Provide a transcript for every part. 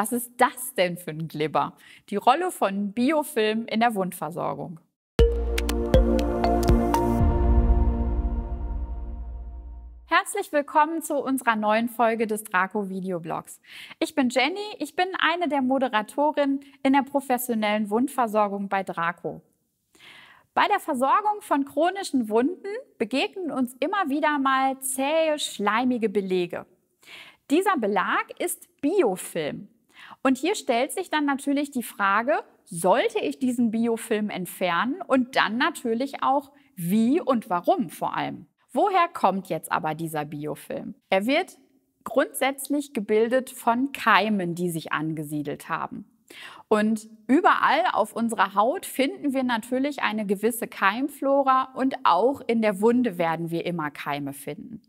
Was ist das denn für ein Glibber? Die Rolle von Biofilm in der Wundversorgung. Herzlich willkommen zu unserer neuen Folge des Draco Videoblogs. Ich bin Jenny, ich bin eine der Moderatorinnen in der professionellen Wundversorgung bei Draco. Bei der Versorgung von chronischen Wunden begegnen uns immer wieder mal zähe, schleimige Belege. Dieser Belag ist Biofilm und hier stellt sich dann natürlich die Frage, sollte ich diesen Biofilm entfernen und dann natürlich auch, wie und warum vor allem. Woher kommt jetzt aber dieser Biofilm? Er wird grundsätzlich gebildet von Keimen, die sich angesiedelt haben. Und überall auf unserer Haut finden wir natürlich eine gewisse Keimflora und auch in der Wunde werden wir immer Keime finden,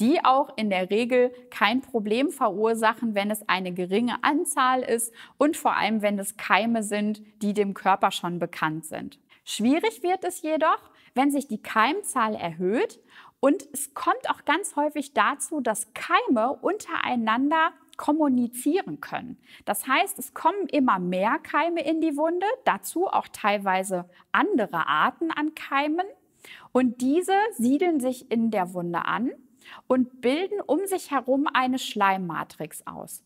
die auch in der Regel kein Problem verursachen, wenn es eine geringe Anzahl ist und vor allem, wenn es Keime sind, die dem Körper schon bekannt sind. Schwierig wird es jedoch, wenn sich die Keimzahl erhöht und es kommt auch ganz häufig dazu, dass Keime untereinander kommunizieren können. Das heißt, es kommen immer mehr Keime in die Wunde, dazu auch teilweise andere Arten an Keimen. Und diese siedeln sich in der Wunde an und bilden um sich herum eine Schleimmatrix aus.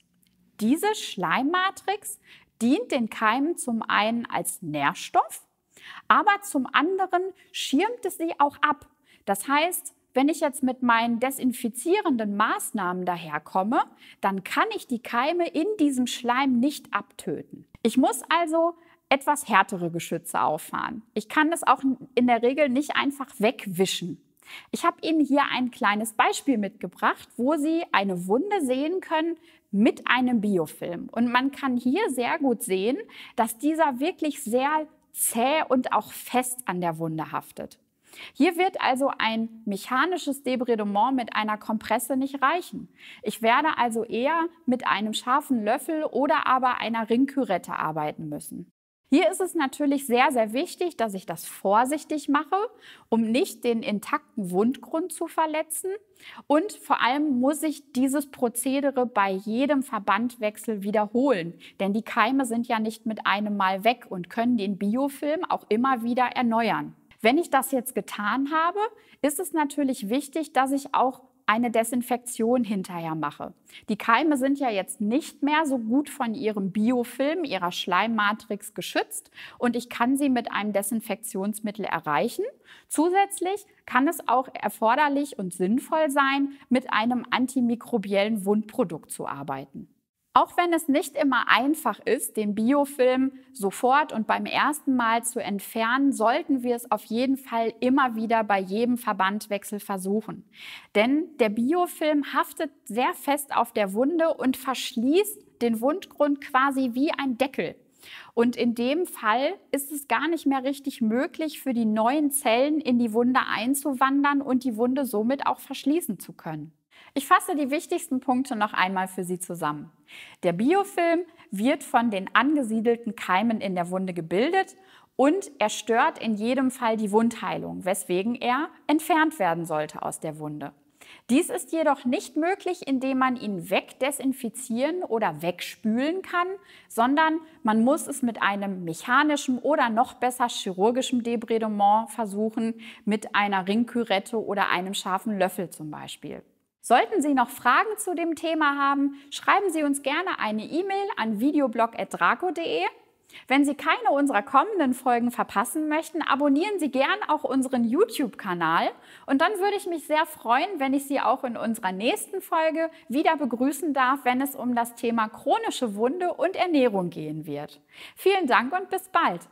Diese Schleimmatrix dient den Keimen zum einen als Nährstoff, aber zum anderen schirmt es sie auch ab. Das heißt, wenn ich jetzt mit meinen desinfizierenden Maßnahmen daherkomme, dann kann ich die Keime in diesem Schleim nicht abtöten. Ich muss also etwas härtere Geschütze auffahren. Ich kann das auch in der Regel nicht einfach wegwischen. Ich habe Ihnen hier ein kleines Beispiel mitgebracht, wo Sie eine Wunde sehen können mit einem Biofilm. Und man kann hier sehr gut sehen, dass dieser wirklich sehr zäh und auch fest an der Wunde haftet. Hier wird also ein mechanisches Debridement mit einer Kompresse nicht reichen. Ich werde also eher mit einem scharfen Löffel oder aber einer Ringkürette arbeiten müssen. Hier ist es natürlich sehr, sehr wichtig, dass ich das vorsichtig mache, um nicht den intakten Wundgrund zu verletzen. Und vor allem muss ich dieses Prozedere bei jedem Verbandwechsel wiederholen, denn die Keime sind ja nicht mit einem Mal weg und können den Biofilm auch immer wieder erneuern. Wenn ich das jetzt getan habe, ist es natürlich wichtig, dass ich auch eine Desinfektion hinterher mache. Die Keime sind ja jetzt nicht mehr so gut von ihrem Biofilm, ihrer Schleimmatrix geschützt und ich kann sie mit einem Desinfektionsmittel erreichen. Zusätzlich kann es auch erforderlich und sinnvoll sein, mit einem antimikrobiellen Wundprodukt zu arbeiten. Auch wenn es nicht immer einfach ist, den Biofilm sofort und beim ersten Mal zu entfernen, sollten wir es auf jeden Fall immer wieder bei jedem Verbandwechsel versuchen. Denn der Biofilm haftet sehr fest auf der Wunde und verschließt den Wundgrund quasi wie ein Deckel. Und in dem Fall ist es gar nicht mehr richtig möglich, für die neuen Zellen in die Wunde einzuwandern und die Wunde somit auch verschließen zu können. Ich fasse die wichtigsten Punkte noch einmal für Sie zusammen. Der Biofilm wird von den angesiedelten Keimen in der Wunde gebildet und er stört in jedem Fall die Wundheilung, weswegen er entfernt werden sollte aus der Wunde. Dies ist jedoch nicht möglich, indem man ihn wegdesinfizieren oder wegspülen kann, sondern man muss es mit einem mechanischen oder noch besser chirurgischen Debridement versuchen, mit einer Ringkürette oder einem scharfen Löffel zum Beispiel. Sollten Sie noch Fragen zu dem Thema haben, schreiben Sie uns gerne eine E-Mail an videoblog.draco.de. Wenn Sie keine unserer kommenden Folgen verpassen möchten, abonnieren Sie gern auch unseren YouTube-Kanal und dann würde ich mich sehr freuen, wenn ich Sie auch in unserer nächsten Folge wieder begrüßen darf, wenn es um das Thema chronische Wunde und Ernährung gehen wird. Vielen Dank und bis bald!